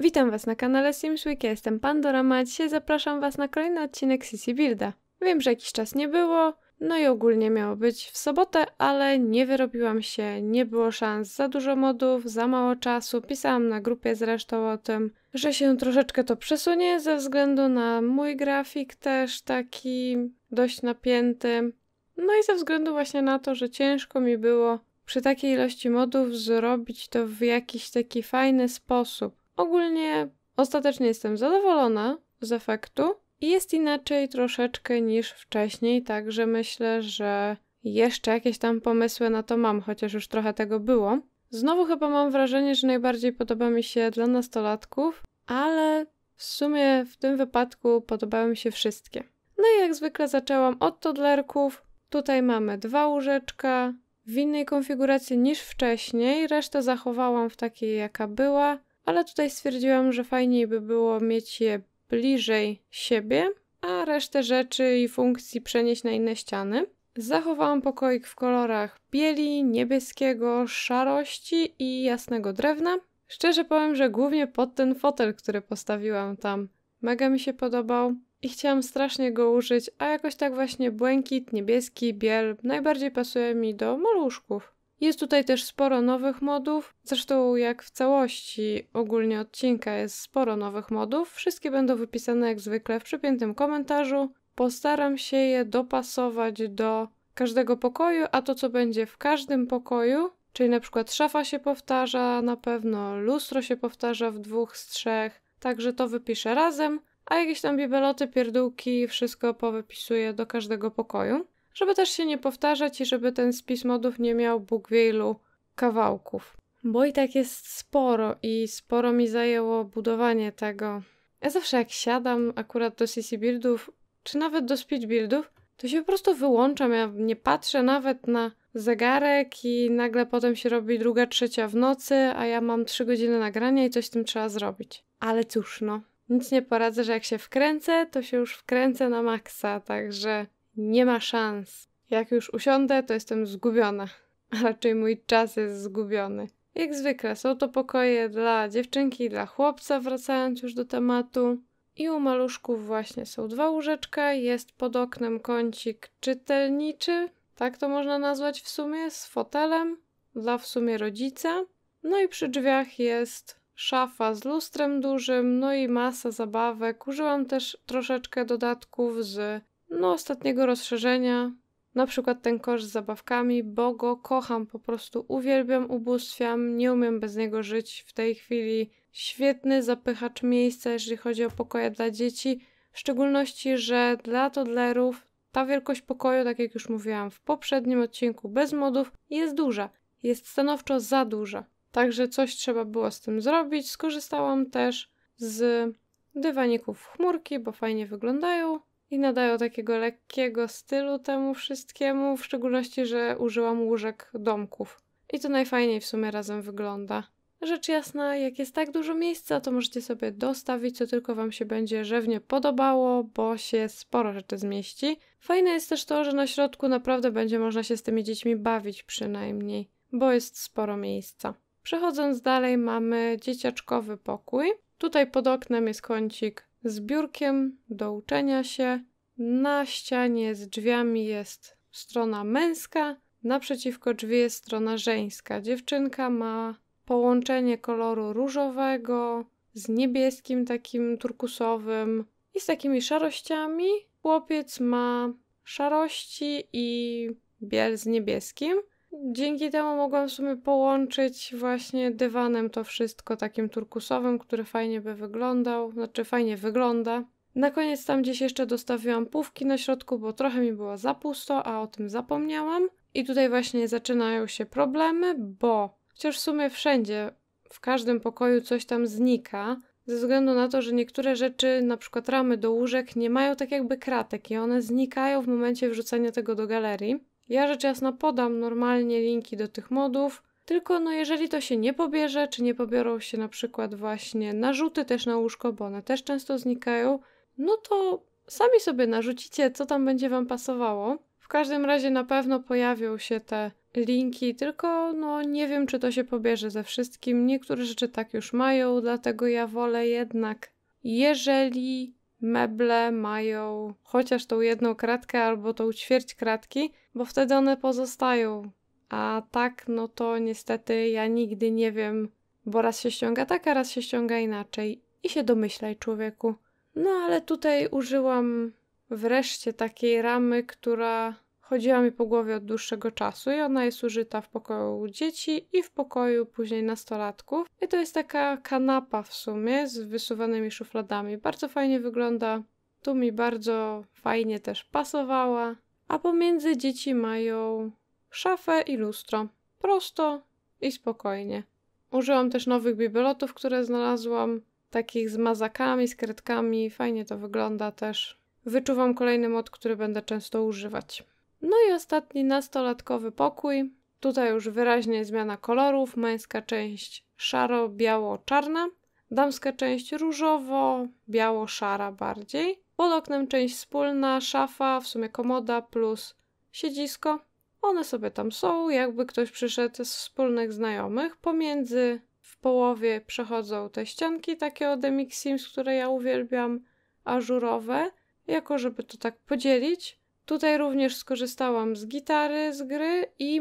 Witam Was na kanale Sims Week, ja jestem Pandora a dzisiaj zapraszam Was na kolejny odcinek CC Builda. Wiem, że jakiś czas nie było, no i ogólnie miało być w sobotę, ale nie wyrobiłam się, nie było szans, za dużo modów, za mało czasu, pisałam na grupie zresztą o tym, że się troszeczkę to przesunie ze względu na mój grafik też taki dość napięty, no i ze względu właśnie na to, że ciężko mi było przy takiej ilości modów zrobić to w jakiś taki fajny sposób. Ogólnie ostatecznie jestem zadowolona z efektu i jest inaczej troszeczkę niż wcześniej, także myślę, że jeszcze jakieś tam pomysły na to mam, chociaż już trochę tego było. Znowu chyba mam wrażenie, że najbardziej podoba mi się dla nastolatków, ale w sumie w tym wypadku podobały mi się wszystkie. No i jak zwykle zaczęłam od toddlerków. Tutaj mamy dwa łóżeczka w innej konfiguracji niż wcześniej. Resztę zachowałam w takiej jaka była ale tutaj stwierdziłam, że fajniej by było mieć je bliżej siebie, a resztę rzeczy i funkcji przenieść na inne ściany. Zachowałam pokoik w kolorach bieli, niebieskiego, szarości i jasnego drewna. Szczerze powiem, że głównie pod ten fotel, który postawiłam tam, mega mi się podobał i chciałam strasznie go użyć, a jakoś tak właśnie błękit, niebieski, biel najbardziej pasuje mi do maluszków. Jest tutaj też sporo nowych modów, zresztą jak w całości ogólnie odcinka jest sporo nowych modów, wszystkie będą wypisane jak zwykle w przypiętym komentarzu. Postaram się je dopasować do każdego pokoju, a to co będzie w każdym pokoju, czyli na przykład szafa się powtarza na pewno, lustro się powtarza w dwóch z trzech, także to wypiszę razem, a jakieś tam bibeloty, pierdółki, wszystko powypisuję do każdego pokoju żeby też się nie powtarzać i żeby ten spis modów nie miał Bóg wielu kawałków. Bo i tak jest sporo i sporo mi zajęło budowanie tego. Ja zawsze jak siadam akurat do CC buildów, czy nawet do speed buildów, to się po prostu wyłączam. Ja nie patrzę nawet na zegarek i nagle potem się robi druga, trzecia w nocy, a ja mam trzy godziny nagrania i coś z tym trzeba zrobić. Ale cóż no, nic nie poradzę, że jak się wkręcę, to się już wkręcę na maksa, także nie ma szans. Jak już usiądę, to jestem zgubiona. A raczej mój czas jest zgubiony. Jak zwykle są to pokoje dla dziewczynki i dla chłopca, wracając już do tematu. I u maluszków właśnie są dwa łóżeczka, jest pod oknem kącik czytelniczy, tak to można nazwać w sumie, z fotelem dla w sumie rodzica. No i przy drzwiach jest szafa z lustrem dużym, no i masa zabawek. Użyłam też troszeczkę dodatków z no, ostatniego rozszerzenia, na przykład ten kosz z zabawkami, bo go kocham, po prostu uwielbiam, ubóstwiam, nie umiem bez niego żyć w tej chwili. Świetny zapychacz miejsca, jeżeli chodzi o pokoje dla dzieci, w szczególności, że dla toddlerów ta wielkość pokoju, tak jak już mówiłam w poprzednim odcinku bez modów, jest duża. Jest stanowczo za duża. Także coś trzeba było z tym zrobić. Skorzystałam też z dywaników chmurki, bo fajnie wyglądają i nadają takiego lekkiego stylu temu wszystkiemu, w szczególności, że użyłam łóżek domków. I to najfajniej w sumie razem wygląda. Rzecz jasna, jak jest tak dużo miejsca, to możecie sobie dostawić, co tylko Wam się będzie rzewnie podobało, bo się sporo rzeczy zmieści. Fajne jest też to, że na środku naprawdę będzie można się z tymi dziećmi bawić przynajmniej, bo jest sporo miejsca. Przechodząc dalej mamy dzieciaczkowy pokój. Tutaj pod oknem jest kącik z biurkiem do uczenia się. Na ścianie z drzwiami jest strona męska, naprzeciwko drzwi jest strona żeńska. Dziewczynka ma połączenie koloru różowego z niebieskim, takim turkusowym i z takimi szarościami. Chłopiec ma szarości i biel z niebieskim. Dzięki temu mogłam w sumie połączyć właśnie dywanem to wszystko takim turkusowym, który fajnie by wyglądał, znaczy fajnie wygląda. Na koniec tam gdzieś jeszcze dostawiłam półki na środku, bo trochę mi było za pusto, a o tym zapomniałam. I tutaj właśnie zaczynają się problemy, bo chociaż w sumie wszędzie, w każdym pokoju coś tam znika, ze względu na to, że niektóre rzeczy, na przykład ramy do łóżek, nie mają tak jakby kratek i one znikają w momencie wrzucania tego do galerii. Ja rzecz jasna podam normalnie linki do tych modów, tylko no jeżeli to się nie pobierze, czy nie pobiorą się na przykład właśnie narzuty też na łóżko, bo one też często znikają, no to sami sobie narzucicie, co tam będzie Wam pasowało. W każdym razie na pewno pojawią się te linki, tylko no nie wiem, czy to się pobierze ze wszystkim. Niektóre rzeczy tak już mają, dlatego ja wolę jednak, jeżeli meble mają chociaż tą jedną kratkę albo tą ćwierć kratki, bo wtedy one pozostają. A tak, no to niestety ja nigdy nie wiem, bo raz się ściąga tak, a raz się ściąga inaczej. I się domyślaj, człowieku. No ale tutaj użyłam wreszcie takiej ramy, która chodziła mi po głowie od dłuższego czasu i ona jest użyta w pokoju dzieci i w pokoju później nastolatków. I to jest taka kanapa w sumie z wysuwanymi szufladami. Bardzo fajnie wygląda. Tu mi bardzo fajnie też pasowała. A pomiędzy dzieci mają szafę i lustro. Prosto i spokojnie. Użyłam też nowych bibelotów, które znalazłam. Takich z mazakami, z kredkami. Fajnie to wygląda też. Wyczuwam kolejny mod, który będę często używać. No i ostatni nastolatkowy pokój. Tutaj już wyraźnie zmiana kolorów. Męska część szaro-biało-czarna, damska część różowo-biało-szara bardziej. Pod oknem część wspólna, szafa, w sumie komoda plus siedzisko. One sobie tam są, jakby ktoś przyszedł z wspólnych znajomych. Pomiędzy w połowie przechodzą te ścianki takie od Mix Sims, które ja uwielbiam, ażurowe. Jako żeby to tak podzielić, Tutaj również skorzystałam z gitary z gry i,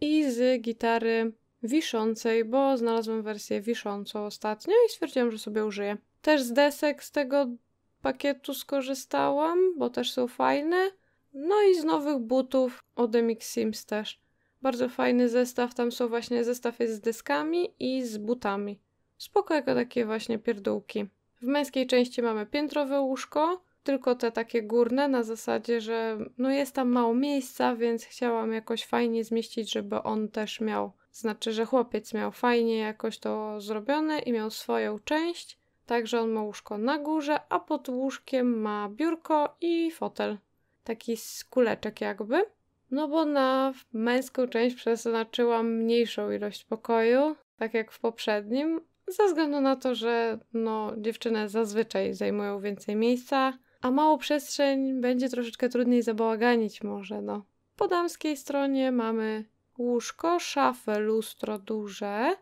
i z gitary wiszącej, bo znalazłam wersję wiszącą ostatnio i stwierdziłam, że sobie użyję. Też z desek z tego pakietu skorzystałam, bo też są fajne. No i z nowych butów od MX Sims też. Bardzo fajny zestaw, tam są właśnie zestaw jest z deskami i z butami. Spoko jako takie właśnie pierdółki. W męskiej części mamy piętrowe łóżko, tylko te takie górne, na zasadzie, że no jest tam mało miejsca, więc chciałam jakoś fajnie zmieścić, żeby on też miał. Znaczy, że chłopiec miał fajnie jakoś to zrobione i miał swoją część, także on ma łóżko na górze, a pod łóżkiem ma biurko i fotel. Taki z kuleczek jakby. No bo na męską część przeznaczyłam mniejszą ilość pokoju, tak jak w poprzednim, ze względu na to, że no, dziewczyny zazwyczaj zajmują więcej miejsca, a małą przestrzeń będzie troszeczkę trudniej zabałaganić może, no. Po damskiej stronie mamy łóżko, szafę, lustro duże,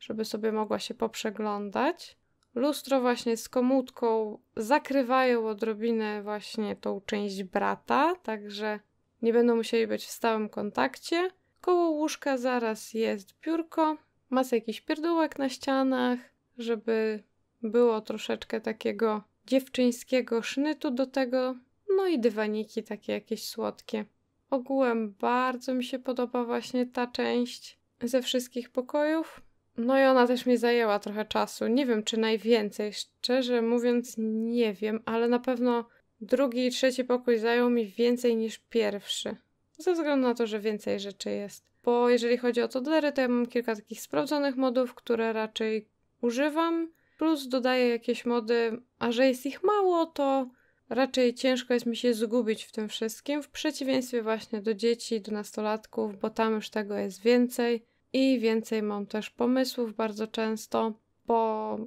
żeby sobie mogła się poprzeglądać. Lustro właśnie z komutką zakrywają odrobinę właśnie tą część brata, także nie będą musieli być w stałym kontakcie. Koło łóżka zaraz jest biurko, masę jakichś pierdółek na ścianach, żeby było troszeczkę takiego dziewczyńskiego sznytu do tego, no i dywaniki takie jakieś słodkie. Ogółem bardzo mi się podoba właśnie ta część ze wszystkich pokojów. No i ona też mi zajęła trochę czasu. Nie wiem, czy najwięcej, szczerze mówiąc, nie wiem, ale na pewno drugi i trzeci pokój zajął mi więcej niż pierwszy. Ze względu na to, że więcej rzeczy jest. Bo jeżeli chodzi o todery, to ja mam kilka takich sprawdzonych modów, które raczej używam plus dodaję jakieś mody, a że jest ich mało, to raczej ciężko jest mi się zgubić w tym wszystkim, w przeciwieństwie właśnie do dzieci, do nastolatków, bo tam już tego jest więcej i więcej mam też pomysłów bardzo często, bo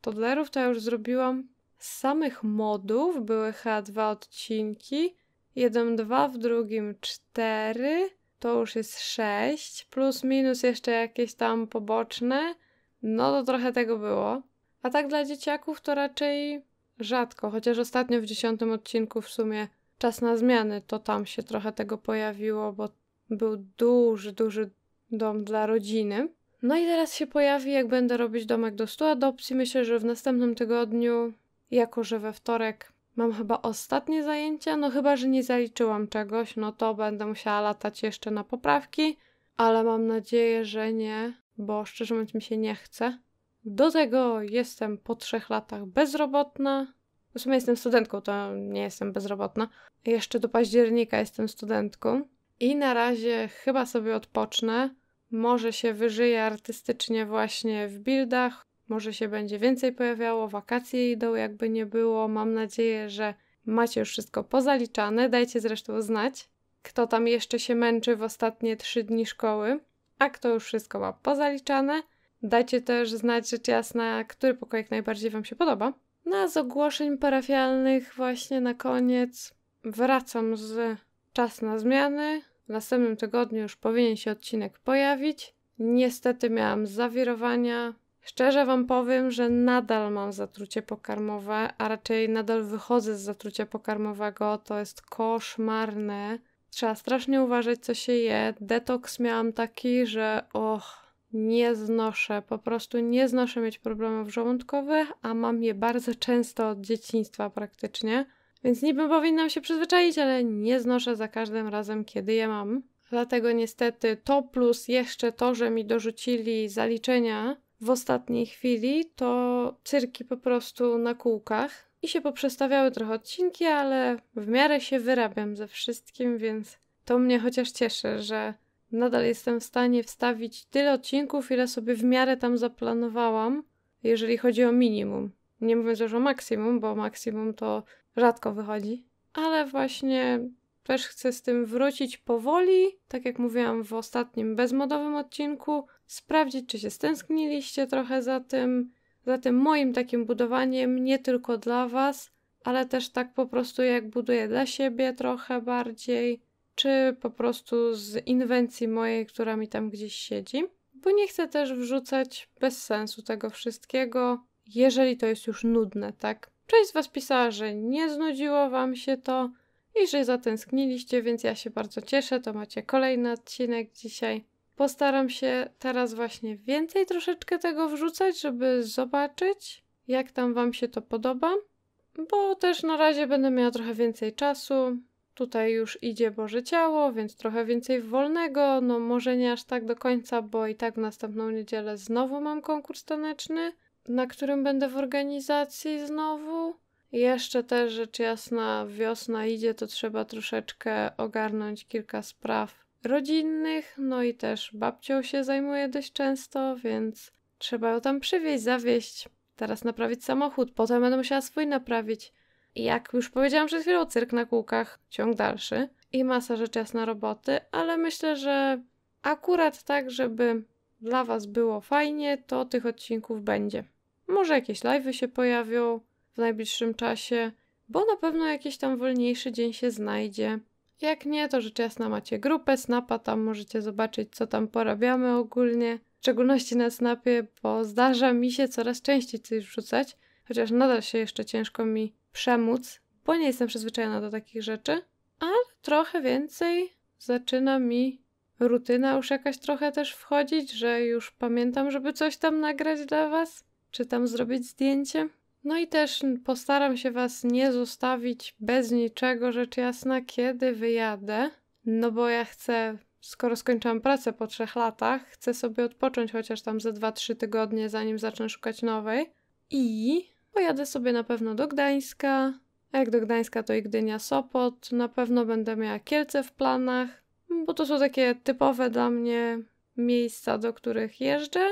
toddlerów to ja już zrobiłam. Z samych modów były h 2 odcinki, jeden dwa, w drugim cztery, to już jest sześć, plus minus jeszcze jakieś tam poboczne, no to trochę tego było. A tak dla dzieciaków to raczej rzadko, chociaż ostatnio w dziesiątym odcinku w sumie Czas na zmiany to tam się trochę tego pojawiło, bo był duży, duży dom dla rodziny. No i teraz się pojawi, jak będę robić domek do 100 adopcji. Myślę, że w następnym tygodniu, jako że we wtorek mam chyba ostatnie zajęcia, no chyba, że nie zaliczyłam czegoś, no to będę musiała latać jeszcze na poprawki, ale mam nadzieję, że nie, bo szczerze mówiąc mi się nie chce. Do tego jestem po trzech latach bezrobotna. W sumie jestem studentką, to nie jestem bezrobotna. Jeszcze do października jestem studentką. I na razie chyba sobie odpocznę. Może się wyżyję artystycznie właśnie w buildach, może się będzie więcej pojawiało, wakacje idą jakby nie było. Mam nadzieję, że macie już wszystko pozaliczane. Dajcie zresztą znać, kto tam jeszcze się męczy w ostatnie trzy dni szkoły, a kto już wszystko ma pozaliczane. Dajcie też znać rzecz jasna, który pokoik najbardziej Wam się podoba. No z ogłoszeń parafialnych właśnie na koniec wracam z Czas na zmiany. W następnym tygodniu już powinien się odcinek pojawić. Niestety miałam zawirowania. Szczerze Wam powiem, że nadal mam zatrucie pokarmowe, a raczej nadal wychodzę z zatrucia pokarmowego. To jest koszmarne. Trzeba strasznie uważać, co się je. Detoks miałam taki, że och, nie znoszę. Po prostu nie znoszę mieć problemów żołądkowych, a mam je bardzo często od dzieciństwa praktycznie. Więc niby powinnam się przyzwyczaić, ale nie znoszę za każdym razem, kiedy je mam. Dlatego niestety to plus jeszcze to, że mi dorzucili zaliczenia w ostatniej chwili, to cyrki po prostu na kółkach. I się poprzestawiały trochę odcinki, ale w miarę się wyrabiam ze wszystkim, więc to mnie chociaż cieszy, że nadal jestem w stanie wstawić tyle odcinków, ile sobie w miarę tam zaplanowałam, jeżeli chodzi o minimum. Nie mówiąc już o maksimum, bo maksimum to rzadko wychodzi, ale właśnie też chcę z tym wrócić powoli, tak jak mówiłam w ostatnim bezmodowym odcinku, sprawdzić, czy się stęskniliście trochę za tym, za tym moim takim budowaniem, nie tylko dla Was, ale też tak po prostu jak buduję dla siebie trochę bardziej, czy po prostu z inwencji mojej, która mi tam gdzieś siedzi, bo nie chcę też wrzucać bez sensu tego wszystkiego, jeżeli to jest już nudne, tak? Część z Was pisała, że nie znudziło Wam się to i że zatęskniliście, więc ja się bardzo cieszę. To macie kolejny odcinek dzisiaj. Postaram się teraz właśnie więcej troszeczkę tego wrzucać, żeby zobaczyć, jak tam Wam się to podoba, bo też na razie będę miała trochę więcej czasu. Tutaj już idzie Boże Ciało, więc trochę więcej wolnego. No może nie aż tak do końca, bo i tak w następną niedzielę znowu mam konkurs taneczny, na którym będę w organizacji znowu. Jeszcze też rzecz jasna, wiosna idzie, to trzeba troszeczkę ogarnąć kilka spraw rodzinnych, no i też babcią się zajmuję dość często, więc trzeba ją tam przywieźć, zawieźć. Teraz naprawić samochód, potem będę musiała swój naprawić jak już powiedziałam przed chwilą, cyrk na kółkach, ciąg dalszy i masa czas jasna roboty, ale myślę, że akurat tak, żeby dla Was było fajnie, to tych odcinków będzie. Może jakieś live'y się pojawią w najbliższym czasie, bo na pewno jakiś tam wolniejszy dzień się znajdzie. Jak nie, to rzecz jasna macie grupę Snapa, tam możecie zobaczyć, co tam porabiamy ogólnie. W szczególności na Snapie, bo zdarza mi się coraz częściej coś wrzucać, chociaż nadal się jeszcze ciężko mi przemóc, bo nie jestem przyzwyczajona do takich rzeczy, ale trochę więcej zaczyna mi rutyna już jakaś trochę też wchodzić, że już pamiętam, żeby coś tam nagrać dla Was, czy tam zrobić zdjęcie. No i też postaram się Was nie zostawić bez niczego, rzecz jasna, kiedy wyjadę, no bo ja chcę, skoro skończyłam pracę po trzech latach, chcę sobie odpocząć chociaż tam ze 2-3 tygodnie, zanim zacznę szukać nowej. I Pojadę sobie na pewno do Gdańska. A jak do Gdańska, to i Gdynia Sopot. Na pewno będę miała Kielce w planach, bo to są takie typowe dla mnie miejsca, do których jeżdżę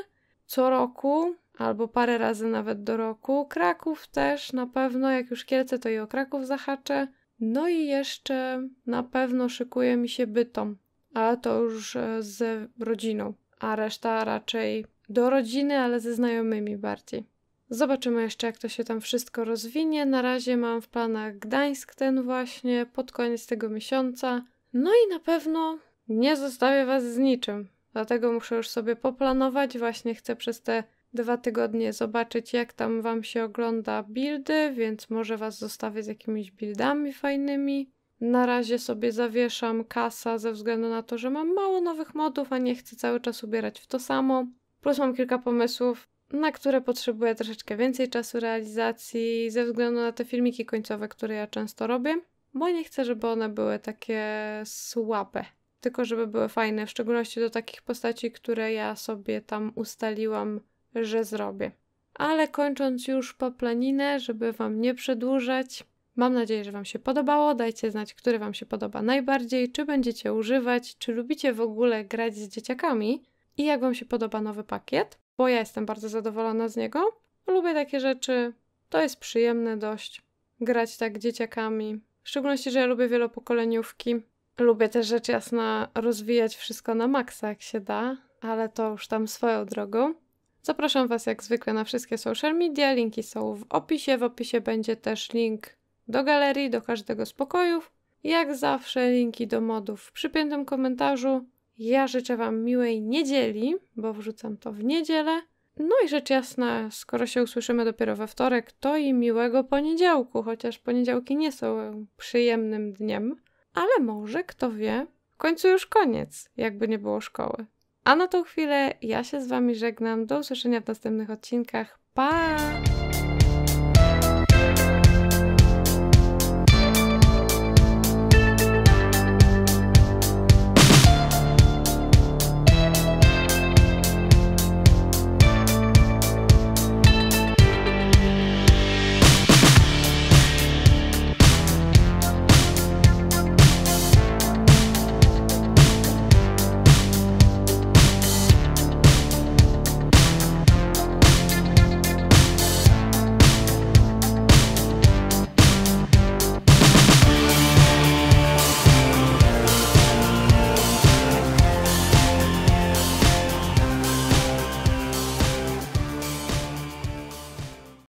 co roku, albo parę razy nawet do roku. Kraków też na pewno, jak już Kielce, to i o Kraków zahaczę. No i jeszcze na pewno szykuje mi się Bytom, ale to już e, z rodziną, a reszta raczej do rodziny, ale ze znajomymi bardziej. Zobaczymy jeszcze, jak to się tam wszystko rozwinie. Na razie mam w planach Gdańsk ten właśnie pod koniec tego miesiąca. No i na pewno nie zostawię Was z niczym. Dlatego muszę już sobie poplanować. Właśnie chcę przez te dwa tygodnie zobaczyć, jak tam Wam się ogląda buildy, więc może Was zostawię z jakimiś buildami fajnymi. Na razie sobie zawieszam kasa ze względu na to, że mam mało nowych modów, a nie chcę cały czas ubierać w to samo. Plus mam kilka pomysłów na które potrzebuję troszeczkę więcej czasu realizacji ze względu na te filmiki końcowe, które ja często robię, bo nie chcę, żeby one były takie słabe, tylko żeby były fajne, w szczególności do takich postaci, które ja sobie tam ustaliłam, że zrobię. Ale kończąc już poplaninę, żeby Wam nie przedłużać, mam nadzieję, że Wam się podobało. Dajcie znać, który Wam się podoba najbardziej, czy będziecie używać, czy lubicie w ogóle grać z dzieciakami i jak Wam się podoba nowy pakiet bo ja jestem bardzo zadowolona z niego. Lubię takie rzeczy, to jest przyjemne dość. Grać tak dzieciakami. W szczególności, że ja lubię wielopokoleniówki. Lubię też rzecz jasna rozwijać wszystko na maksa, jak się da, ale to już tam swoją drogą. Zapraszam Was jak zwykle na wszystkie social media, linki są w opisie. W opisie będzie też link do galerii, do każdego z pokojów. Jak zawsze linki do modów w przypiętym komentarzu. Ja życzę Wam miłej niedzieli, bo wrzucam to w niedzielę. No i rzecz jasna, skoro się usłyszymy dopiero we wtorek, to i miłego poniedziałku, chociaż poniedziałki nie są przyjemnym dniem. Ale może, kto wie, w końcu już koniec, jakby nie było szkoły. A na tą chwilę ja się z Wami żegnam. Do usłyszenia w następnych odcinkach. Pa!